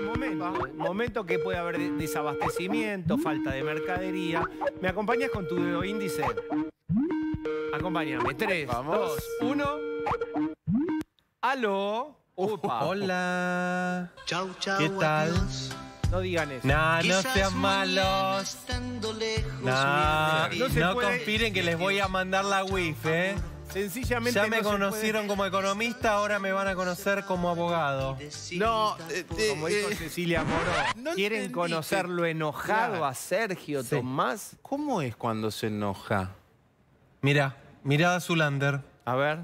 momento, ah. momento que puede haber desabastecimiento, falta de mercadería. ¿Me acompañas con tu dedo índice? Acompáñame. Tres, Vamos. dos, uno. Aló. Hola. Chau, chau. ¿Qué tal? No digan eso. No, no sean malos. Lejos, no, no que les voy a mandar la wifi, ¿eh? Sencillamente. Ya me conocieron como economista, ahora me van a conocer como abogado. No, eh, eh, como dijo eh, Cecilia Moro. ¿Quieren conocerlo enojado a Sergio Tomás? ¿Cómo es cuando se enoja? Mira, mirada a Zulander. A ver.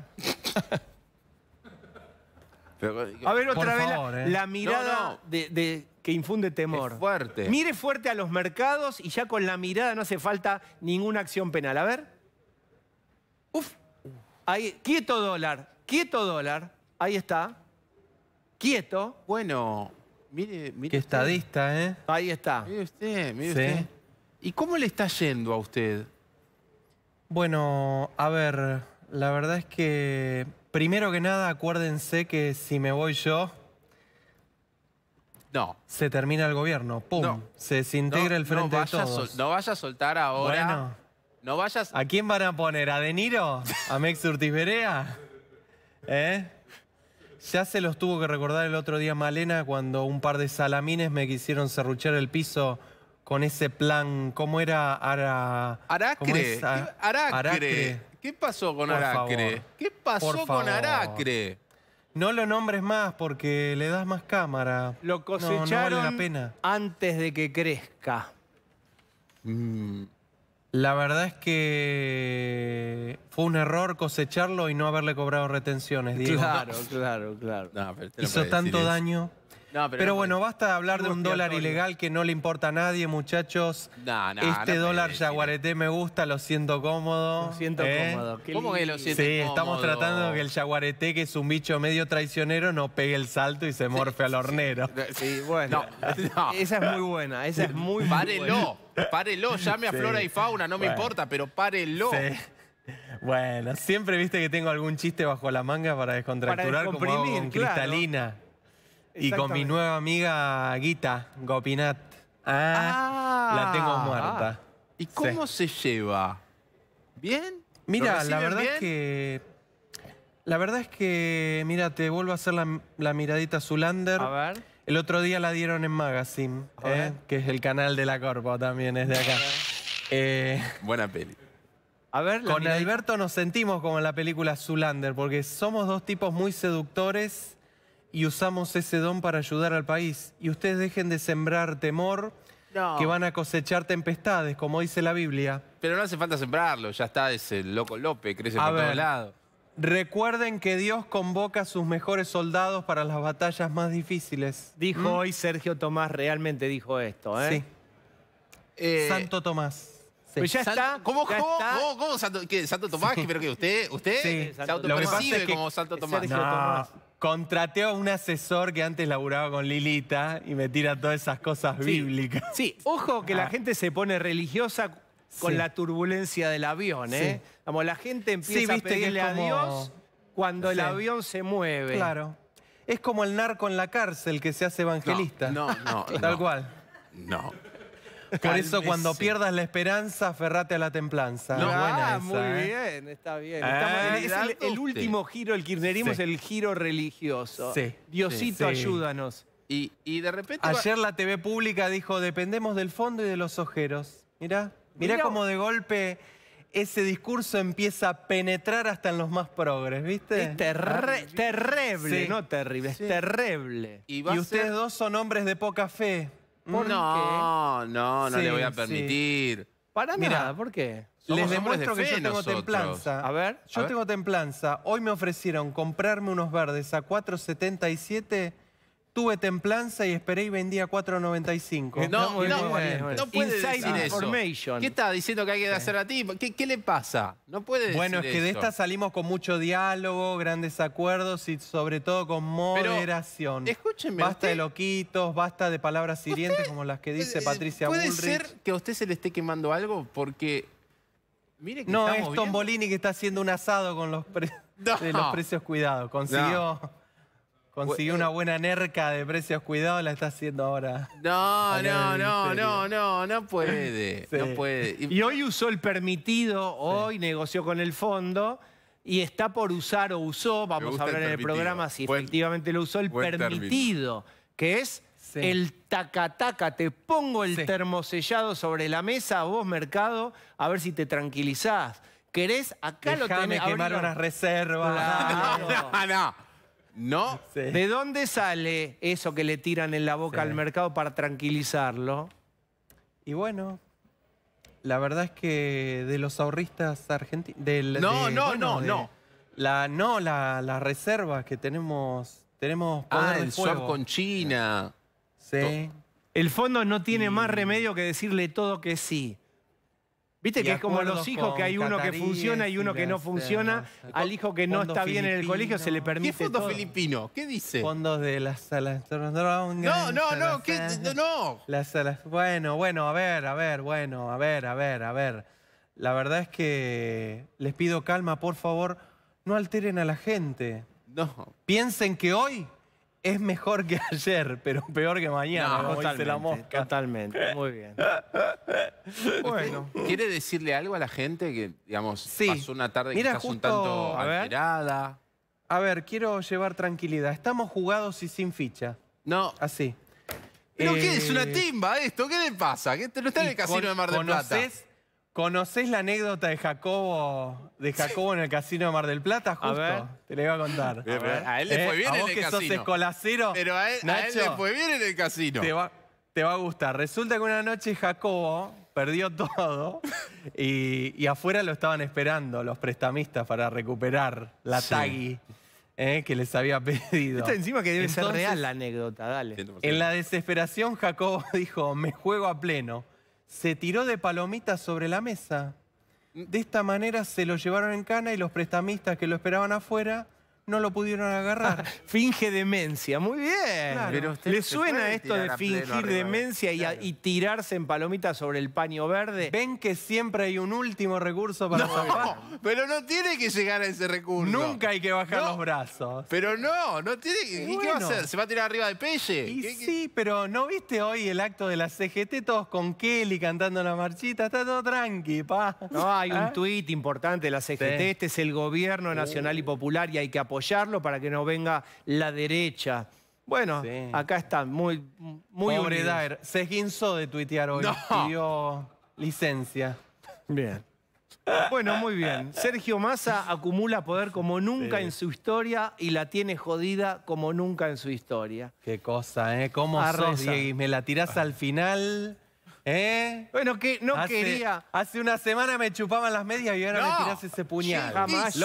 a ver otra vez la, mirada de, que infunde temor. fuerte. Mire fuerte a los mercados y ya con la mirada no hace falta ninguna acción penal. A ver. Ahí, quieto dólar, quieto dólar, ahí está. Quieto. Bueno, mire, mire. Qué estadista, ¿eh? Ahí está. Mire usted, mire usted. ¿Y cómo le está yendo a usted? Bueno, a ver, la verdad es que primero que nada acuérdense que si me voy yo... No. Se termina el gobierno, pum. Se desintegra el frente no de todos. no vaya a soltar ahora... Bueno vayas... ¿A quién van a poner? ¿A De Niro? ¿A Mex ¿Eh? Ya se los tuvo que recordar el otro día Malena cuando un par de salamines me quisieron cerruchar el piso con ese plan. ¿Cómo era Ara... Ah, Aracre. Aracre. ¿Qué pasó con Aracre? ¿Qué pasó con Aracre? No lo nombres más porque le das más cámara. Lo cosecharon pena. antes de que crezca. Mm. La verdad es que fue un error cosecharlo y no haberle cobrado retenciones, Diego. Claro, claro, claro. Este Hizo tanto daño. pero, bueno, basta de hablar de un dólar ilegal que no le importa a nadie, muchachos. este dólar yaguareté me gusta, lo siento cómodo. Lo siento ¿eh? cómodo. ¿Cómo que lo siento sí, estamos tratando de que el yaguareté, que es un bicho medio traicionero, no pegue el salto y se morfe al hornero. Sí, bueno. Esa es muy buena, esa es muy vale no. Párelo, llame a Flora y Fauna, no me importa, pero párelo. Bueno, siempre viste que tengo algún chiste bajo la manga para descontracturar como hago Cristalina. Y con mi nueva amiga Guita, Gopinat. Ah, ah, la tengo muerta. Ah. ¿Y cómo se lleva? ¿Bien? Mira, la verdad es que... La verdad es que, mira, te vuelvo a hacer la, la miradita Zulander. A ver. El otro día la dieron en Magazine, ¿eh? que es el canal de la Corpo también, es de acá. Eh, Buena peli. A ver, con Alberto nos sentimos como en la película Zulander, porque somos dos tipos muy seductores y usamos ese don para ayudar al país. Y ustedes dejen de sembrar temor, que van a cosechar tempestades, como dice la Biblia. Pero no hace falta sembrarlo, ya está ese loco López, crece por todos Recuerden que Dios convoca a sus mejores soldados para las batallas más difíciles. Dijo ¿Mm? hoy Sergio Tomás, realmente dijo esto, ¿eh? Sí. Eh, Santo Tomás. Pues ya está. ¿Cómo, cómo, cómo, Santo, Tomás? ¿Pero que ¿Usted, usted sí. es como Santo Tomás? Sergio a un asesor que antes laburaba con Lilita y me tira todas esas cosas bíblicas. Sí, ojo que la ah. gente se pone religiosa con la turbulencia del avión, ¿eh? Sí. Como la gente empieza a pedirle a Dios cuando el avión se mueve. Claro. Es como el narco en la cárcel que se hace evangelista. No, no, Tal cual. No. Por eso cuando pierdas la esperanza, aferrate a la templanza. No, buena ah, muy ¿eh? bien, está bien. Eh, es el, último giro, el kirchnerismo es el giro religioso. Sí. Diosito, ayúdanos. Y, y de repente... Ayer la TV pública dijo, dependemos del fondo y de los ojeros. Mirá. Mirá, como de golpe ese discurso empieza a penetrar hasta en los más progres, ¿viste? Es ah, terrible, no terrible, es terrible. Y, ustedes dos son hombres de poca fe. No, no, no le voy a permitir. Para nada, ¿por qué? Les demuestro que yo tengo templanza. A ver. Yo tengo templanza. Hoy me ofrecieron comprarme unos verdes a 477 Tuve templanza y esperé y vendía 4.95. No, eh, no, puede decir eso. ¿Qué está diciendo que hay que hacer a ti? ¿Qué, le pasa? No puede Bueno, es que de esta salimos con mucho diálogo, grandes acuerdos y sobre todo con moderación. Pero, Basta de loquitos, basta de palabras hirientes como las que dice eh, eh, Patricia ¿Puede ser que a usted se le esté quemando algo? Porque Mire que no, es Tombolini que está haciendo un asado con los, de los precios cuidados. Consiguió... Consiguió una eh, buena nerca de precios cuidados, la está haciendo ahora. No, no, no, no, no, no puede. No puede. Y, hoy usó el permitido, hoy negoció con el fondo y está por usar o usó, vamos a hablar en el programa si efectivamente lo usó, el permitido, que es el tacataca. Te pongo el termosellado sobre la mesa, vos mercado, a ver si te tranquilizás. ¿Querés? Acá lo tenés. quemar unas reservas. no, no. no. No. ¿De dónde sale eso que le tiran en la boca al mercado para tranquilizarlo? Y bueno, la verdad es que de los ahorristas argentinos... No, no, no, no. La, no, las la reservas que tenemos... tenemos ah, el swap con China. Sí. el fondo no tiene más remedio que decirle todo que sí. Viste que es como los hijos, que hay uno que funciona y uno que no funciona. Al hijo que no está bien en el colegio se le permite ¿Qué fondo filipino? ¿Qué dice? Fondos de las salas. No, no, no, no. Las salas. Bueno, bueno, a ver, a ver, bueno, a ver, a ver, a ver. La verdad es que les pido calma, por favor, no alteren a la gente. No. Piensen que hoy es mejor que ayer, pero peor que mañana, no, como la mosca. Totalmente, muy bien. bueno. ¿Quiere decirle algo a la gente que, digamos, pasó una tarde Mira, estás un tanto alterada? A ver, quiero llevar tranquilidad. Estamos jugados y sin ficha. No. Así. ¿Pero qué eh, es? ¿Una timba esto? ¿Qué le pasa? ¿Qué te, ¿No está en el casino de Mar del Plata? ¿Conocés la anécdota de Jacobo, de Jacobo en el casino de Mar del Plata, justo? Te la iba a contar. A, él le ¿Eh? fue bien en vos el que Sos escolacero, Pero a él, le fue bien en el casino. Te va, a gustar. Resulta que una noche Jacobo perdió todo y, afuera lo estaban esperando los prestamistas para recuperar la tagi tagui. ¿eh? que les había pedido. encima que debe ser real la anécdota, dale. En la desesperación Jacobo dijo, me juego a pleno se tiró de palomitas sobre la mesa. Mm. De esta manera se lo llevaron en cana y los prestamistas que lo esperaban afuera no lo pudieron agarrar. finge demencia, muy bien. Pero ¿Le suena esto de fingir ¿eh? demencia y, tirarse en palomitas sobre el paño verde? Ven que siempre hay un último recurso para no, pero no tiene que llegar a ese recurso. Nunca hay que bajar los brazos. Pero no, no tiene que... ¿Y, qué va a hacer? ¿Se va a tirar arriba de Pelle? sí, pero ¿no viste hoy el acto de la CGT? Todos con Kelly cantando la marchita. Está todo tranqui, pa. No, hay un ¿Ah? tuit importante de la CGT. Este es el gobierno nacional y uh. popular y hay que apoyar apoyarlo para que no venga la derecha. Bueno, acá está, muy, muy Pobre se de tuitear hoy, no. licencia. Bien. Bueno, muy bien. Sergio Massa acumula poder como nunca en su historia y la tiene jodida como nunca en su historia. Qué cosa, ¿eh? ¿Cómo sos, Me la tirás al final. ¿Eh? Bueno, que no quería. Hace una semana me chupaban las medias y ahora me tirás ese puñal. Jamás,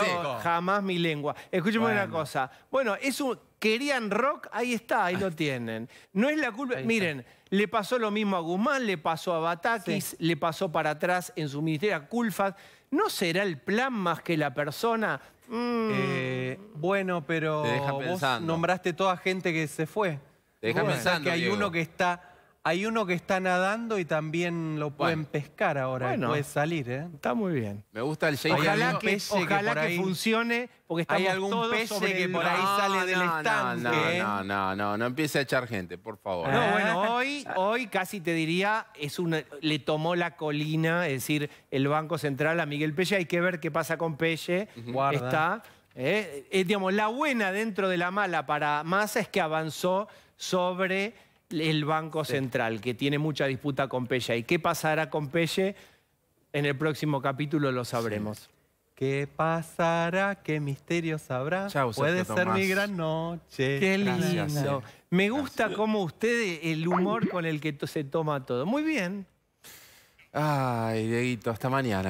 jamás mi lengua. Escúchame una cosa. Bueno, eso querían rock, ahí está, ahí lo tienen. No es la culpa. Miren, le pasó lo mismo a Guzmán, le pasó a Batakis, le pasó para atrás en su ministerio a Culfas. ¿No será el plan más que la persona? Mm. Eh, bueno, pero vos nombraste toda gente que se fue. Te deja pensando, que hay uno que está hay uno que está nadando y también lo pueden pescar ahora, bueno, puede salir. ¿eh? Está muy bien. Me gusta el shape. Ojalá, que, ojalá funcione, porque estamos Hay algún todos que por ahí sale no, del no, no, ¿eh? No, no, no, no, empiece a echar gente, por favor. No, ¿Eh? bueno, hoy, ah. hoy casi te diría, es le tomó la colina, es decir, el Banco Central a Miguel Pelle. Hay que ver qué pasa con Pelle. Está... ¿eh? digamos, la buena dentro de la mala para Massa es que avanzó sobre el Banco Central, que tiene mucha disputa con Pelle. ¿Y qué pasará con Pelle? En el próximo capítulo lo sabremos. ¿Qué pasará? ¿Qué misterio sabrá Puede ser mi gran noche. Qué lindo. Me gusta como usted, el humor con el que se toma todo. Muy bien. Ay, Dieguito, hasta mañana.